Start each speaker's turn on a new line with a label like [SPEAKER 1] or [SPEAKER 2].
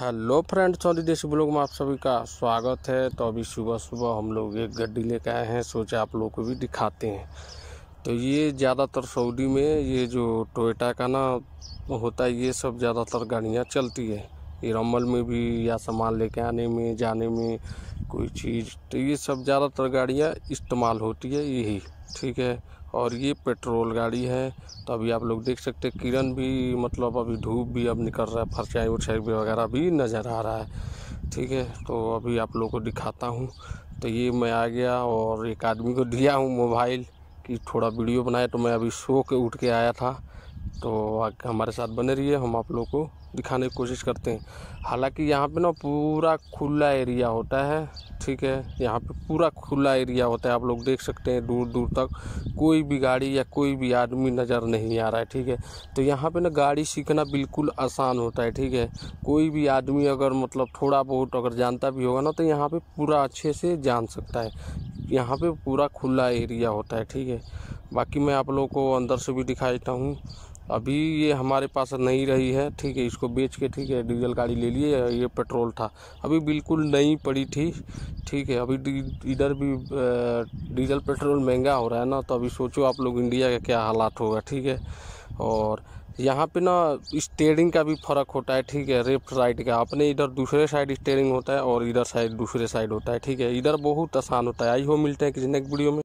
[SPEAKER 1] hello friend Chaudhary देश blog में आप सभी का स्वागत है तो अभी सुबह सुबह हम लोग एक गड्डी लेके आए हैं सोचे आप लोगों को भी दिखाते हैं तो ये ज़्यादातर सऊदी में ये जो टोयोटा का ना होता है ये सब ज़्यादातर गाड़ियाँ चलती है इरम्बल में भी या सामान लेके आने में जाने में कोई चीज़ तो ये सब ज़्यादातर गाड़ियाँ इस्तेमाल होती है यही ठीक है और ये पेट्रोल गाड़ी है तो अभी आप लोग देख सकते हैं किरण भी मतलब अभी धूप भी अब निकल रहा है उरछाई भी वगैरह भी नज़र आ रहा है ठीक है तो अभी आप लोगों को दिखाता हूँ तो ये मैं आ गया और एक आदमी को दिया हूँ मोबाइल कि थोड़ा वीडियो बनाए तो मैं अभी सो के उठ के आया था तो हमारे साथ बने रहिए हम आप लोग को दिखाने की कोशिश करते हैं हालांकि यहाँ पे ना पूरा खुला एरिया होता है ठीक है यहाँ पे पूरा खुला एरिया होता है आप लोग देख सकते हैं दूर दूर तक कोई भी गाड़ी या कोई भी आदमी नज़र नहीं आ रहा है ठीक है तो यहाँ पे ना गाड़ी सीखना बिल्कुल आसान होता है ठीक है कोई भी आदमी अगर मतलब थोड़ा बहुत अगर जानता भी होगा ना तो यहाँ पर पूरा अच्छे से जान सकता है यहाँ पर पूरा खुला एरिया होता है ठीक है बाकी मैं आप लोगों को अंदर से भी दिखा देता हूँ अभी ये हमारे पास नहीं रही है ठीक है इसको बेच के ठीक है डीजल गाड़ी ले लिए ये पेट्रोल था अभी बिल्कुल नई पड़ी थी ठीक है अभी इधर भी डीजल पेट्रोल महंगा हो रहा है ना तो अभी सोचो आप लोग इंडिया का क्या हालात होगा ठीक है और यहाँ पे ना स्टेयरिंग का भी फ़र्क होता है ठीक है लेफ्ट साइड का अपने इधर दूसरे साइड स्टेयरिंग होता है और इधर साइड दूसरे साइड होता है ठीक है इधर बहुत आसान होता है आई हो मिलते हैं किसी नेक्स्ट वीडियो में